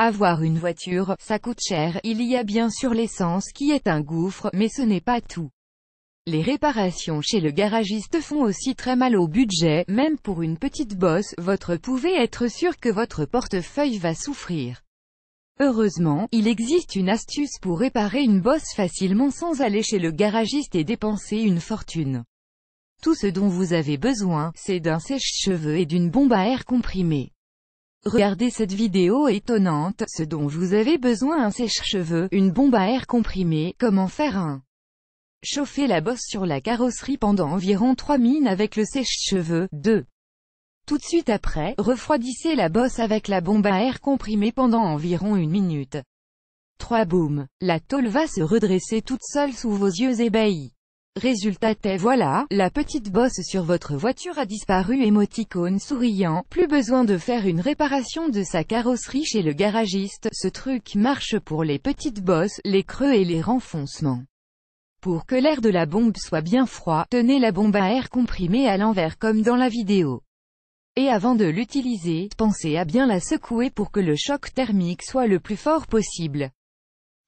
Avoir une voiture, ça coûte cher, il y a bien sûr l'essence qui est un gouffre, mais ce n'est pas tout. Les réparations chez le garagiste font aussi très mal au budget, même pour une petite bosse, votre pouvez être sûr que votre portefeuille va souffrir. Heureusement, il existe une astuce pour réparer une bosse facilement sans aller chez le garagiste et dépenser une fortune. Tout ce dont vous avez besoin, c'est d'un sèche-cheveux et d'une bombe à air comprimé. Regardez cette vidéo étonnante, ce dont vous avez besoin un sèche-cheveux, une bombe à air comprimé, comment faire un. Chauffez la bosse sur la carrosserie pendant environ 3 mines avec le sèche-cheveux, 2. Tout de suite après, refroidissez la bosse avec la bombe à air comprimé pendant environ une minute. 3 boum. La tôle va se redresser toute seule sous vos yeux ébahis. Résultat est voilà, la petite bosse sur votre voiture a disparu émoticône souriant, plus besoin de faire une réparation de sa carrosserie chez le garagiste, ce truc marche pour les petites bosses, les creux et les renfoncements. Pour que l'air de la bombe soit bien froid, tenez la bombe à air comprimé à l'envers comme dans la vidéo. Et avant de l'utiliser, pensez à bien la secouer pour que le choc thermique soit le plus fort possible.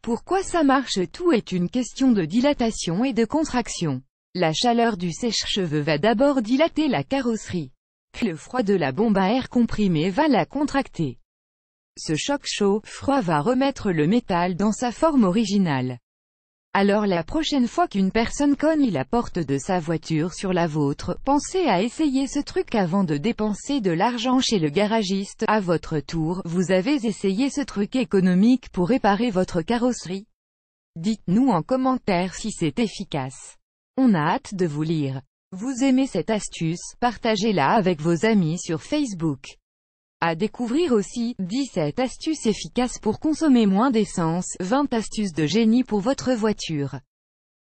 Pourquoi ça marche Tout est une question de dilatation et de contraction. La chaleur du sèche-cheveux va d'abord dilater la carrosserie. le froid de la bombe à air comprimé va la contracter. Ce choc chaud, froid va remettre le métal dans sa forme originale. Alors la prochaine fois qu'une personne cogne la porte de sa voiture sur la vôtre, pensez à essayer ce truc avant de dépenser de l'argent chez le garagiste. À votre tour, vous avez essayé ce truc économique pour réparer votre carrosserie. Dites-nous en commentaire si c'est efficace. On a hâte de vous lire. Vous aimez cette astuce, partagez-la avec vos amis sur Facebook. À découvrir aussi, 17 astuces efficaces pour consommer moins d'essence, 20 astuces de génie pour votre voiture.